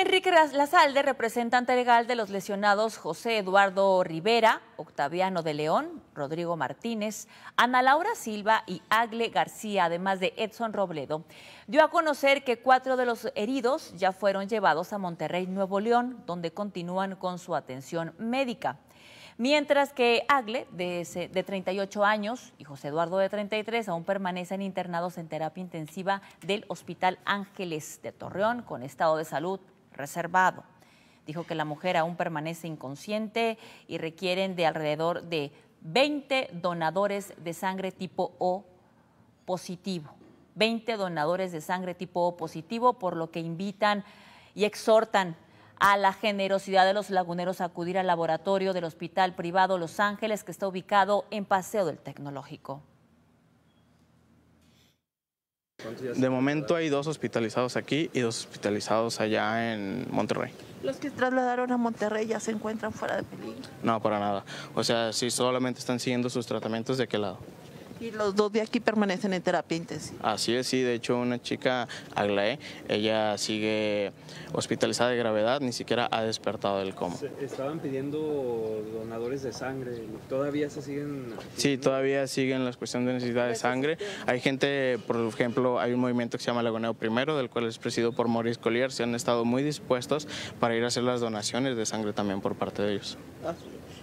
Enrique Lazalde, representante legal de los lesionados José Eduardo Rivera, Octaviano de León, Rodrigo Martínez, Ana Laura Silva y Agle García, además de Edson Robledo, dio a conocer que cuatro de los heridos ya fueron llevados a Monterrey, Nuevo León, donde continúan con su atención médica. Mientras que Agle, de, 38 años, y José Eduardo, de 33, aún permanecen internados en terapia intensiva del Hospital Ángeles de Torreón, con estado de salud reservado. Dijo que la mujer aún permanece inconsciente y requieren de alrededor de 20 donadores de sangre tipo O positivo. 20 donadores de sangre tipo O positivo, por lo que invitan y exhortan a la generosidad de los laguneros a acudir al laboratorio del Hospital Privado Los Ángeles, que está ubicado en Paseo del Tecnológico. De momento hay dos hospitalizados aquí y dos hospitalizados allá en Monterrey. ¿Los que trasladaron a Monterrey ya se encuentran fuera de peligro? No, para nada. O sea, si solamente están siguiendo sus tratamientos de qué lado. Y los dos de aquí permanecen en terapia intensiva. Así es, sí. De hecho, una chica, Aglaé, ella sigue hospitalizada de gravedad, ni siquiera ha despertado del coma. Estaban pidiendo donadores de sangre. ¿Todavía se siguen? Sí, todavía siguen las cuestiones de necesidad de sangre. Hay gente, por ejemplo, hay un movimiento que se llama Lagoneo Primero, del cual es presidido por Maurice Collier. Se han estado muy dispuestos para ir a hacer las donaciones de sangre también por parte de ellos. Ah,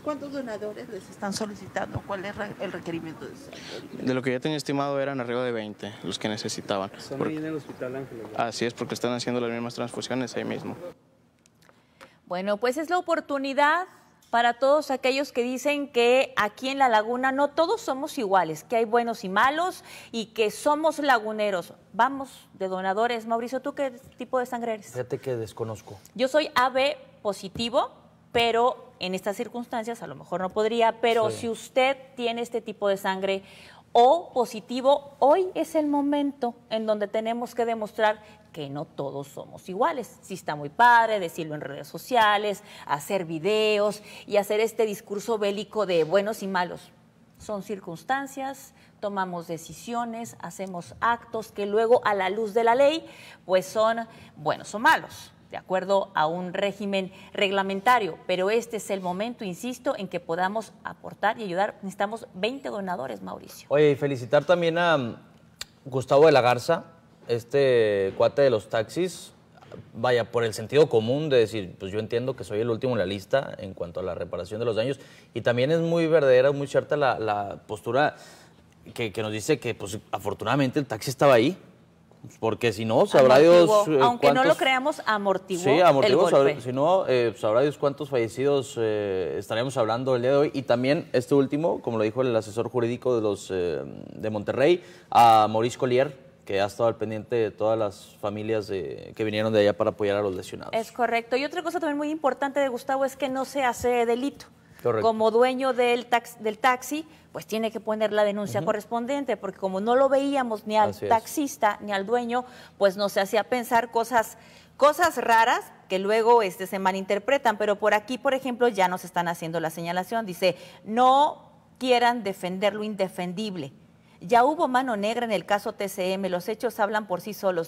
¿Cuántos donadores les están solicitando? ¿Cuál es el requerimiento de lo que ya tenía estimado eran arriba de 20 los que necesitaban. Son ahí en el Hospital Así es, porque están haciendo las mismas transfusiones ahí mismo. Bueno, pues es la oportunidad para todos aquellos que dicen que aquí en la laguna no todos somos iguales, que hay buenos y malos y que somos laguneros. Vamos de donadores. Mauricio, ¿tú qué tipo de sangre eres? Fíjate que desconozco. Yo soy AB positivo pero en estas circunstancias a lo mejor no podría, pero si usted tiene este tipo de sangre o positivo, hoy es el momento en donde tenemos que demostrar que no todos somos iguales. Si está muy padre decirlo en redes sociales, hacer videos y hacer este discurso bélico de buenos y malos. Son circunstancias, tomamos decisiones, hacemos actos que luego a la luz de la ley pues son buenos o malos de acuerdo a un régimen reglamentario, pero este es el momento, insisto, en que podamos aportar y ayudar. Necesitamos 20 donadores, Mauricio. Oye, y felicitar también a mm, Gustavo de la Garza, este cuate de los taxis, vaya, por el sentido común de decir, pues yo entiendo que soy el último en la lista en cuanto a la reparación de los daños, y también es muy verdadera, muy cierta la, postura que, nos dice que pues, afortunadamente el taxi estaba ahí, porque si no, sabrá Dios. Aunque eh, no lo creamos, amortiguó. Sí, si no, eh, sabrá Dios cuántos fallecidos eh, estaremos hablando el día de hoy. Y también este último, como lo dijo el asesor jurídico de los de Monterrey, a Maurice Collier, que ha estado al pendiente de todas las familias que vinieron de allá para apoyar a los lesionados. Es correcto. Y otra cosa también muy importante de Gustavo es que no se hace delito como dueño del, taxi, pues tiene que poner la denuncia correspondiente, porque como no lo veíamos ni al taxista ni al dueño, pues nos hacía pensar cosas, cosas raras que luego este, se malinterpretan. Pero por aquí, por ejemplo, ya nos están haciendo la señalación. Dice, no quieran defender lo indefendible. Ya hubo mano negra en el caso TCM, los hechos hablan por sí solos.